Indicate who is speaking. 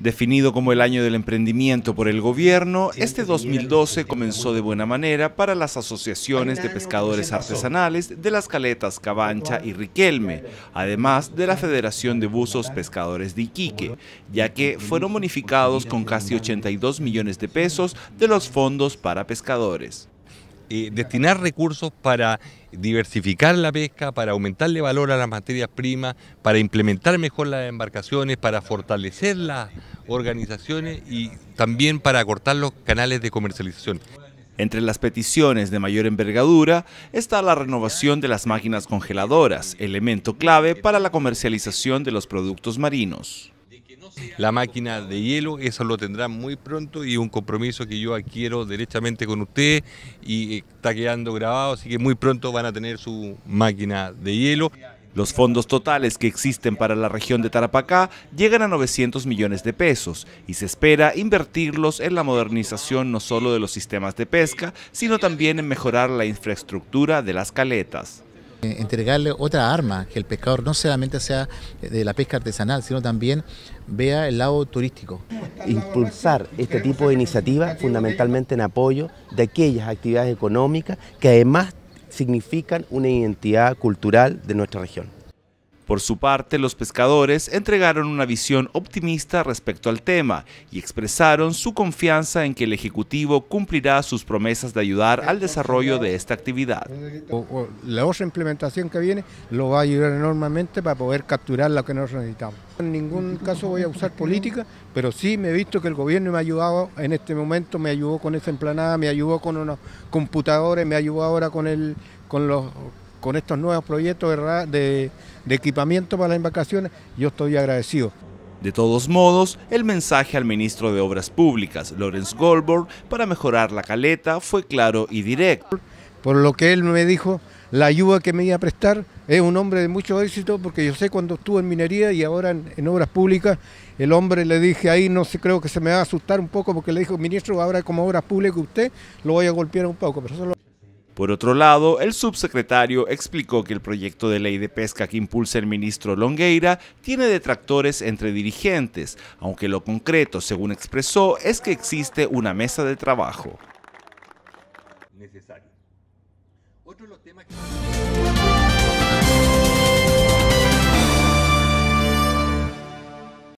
Speaker 1: Definido como el año del emprendimiento por el gobierno, este 2012 comenzó de buena manera para las asociaciones de pescadores artesanales de las caletas Cabancha y Riquelme, además de la Federación de Buzos Pescadores de Iquique, ya que fueron bonificados con casi 82 millones de pesos de los fondos
Speaker 2: para pescadores. Eh, destinar recursos para diversificar la pesca, para aumentarle valor a las materias primas, para implementar mejor las embarcaciones, para fortalecer las organizaciones y también para acortar los canales de comercialización. Entre las peticiones de mayor envergadura está la renovación de las máquinas congeladoras, elemento clave para la comercialización de los productos marinos la máquina de hielo, eso lo tendrán muy pronto y un compromiso que yo adquiero derechamente con usted y está quedando grabado, así que muy pronto van a tener su máquina de hielo. Los fondos totales que existen para la región de Tarapacá llegan a
Speaker 1: 900 millones de pesos y se espera invertirlos en la modernización no solo de los sistemas de pesca, sino también en mejorar la infraestructura de las caletas.
Speaker 3: Eh, entregarle otra arma, que el pescador no solamente sea de la pesca artesanal, sino también vea el lado turístico. Impulsar este tipo de iniciativas fundamentalmente en apoyo de aquellas actividades económicas que además significan una identidad cultural de nuestra región.
Speaker 1: Por su parte, los pescadores entregaron una visión optimista respecto al tema y expresaron su confianza en que el Ejecutivo cumplirá sus promesas de ayudar al desarrollo de esta actividad.
Speaker 3: La otra implementación que viene lo va a ayudar enormemente para poder capturar lo que nosotros necesitamos. En ningún caso voy a usar política, pero sí me he visto que el gobierno me ha ayudado en este momento, me ayudó con esa emplanada, me ayudó con unos computadores, me ayudó ahora con, el, con los con estos nuevos
Speaker 1: proyectos de,
Speaker 3: equipamiento para las embarcaciones, yo estoy agradecido.
Speaker 1: De todos modos, el mensaje al ministro de Obras Públicas, Lawrence Goldberg, para mejorar la caleta fue claro y directo.
Speaker 3: Por lo que él me dijo, la ayuda que me iba a prestar es un hombre de mucho éxito, porque yo sé cuando estuve en minería y ahora en, Obras Públicas, el hombre le dije ahí, no sé, creo que se me va a asustar un poco, porque le dijo, ministro, ahora como Obras Públicas usted, lo voy a golpear un poco.
Speaker 1: Por otro lado, el subsecretario explicó que el proyecto de ley de pesca que impulsa el ministro Longueira tiene detractores entre dirigentes, aunque lo concreto, según expresó, es que existe una mesa de trabajo.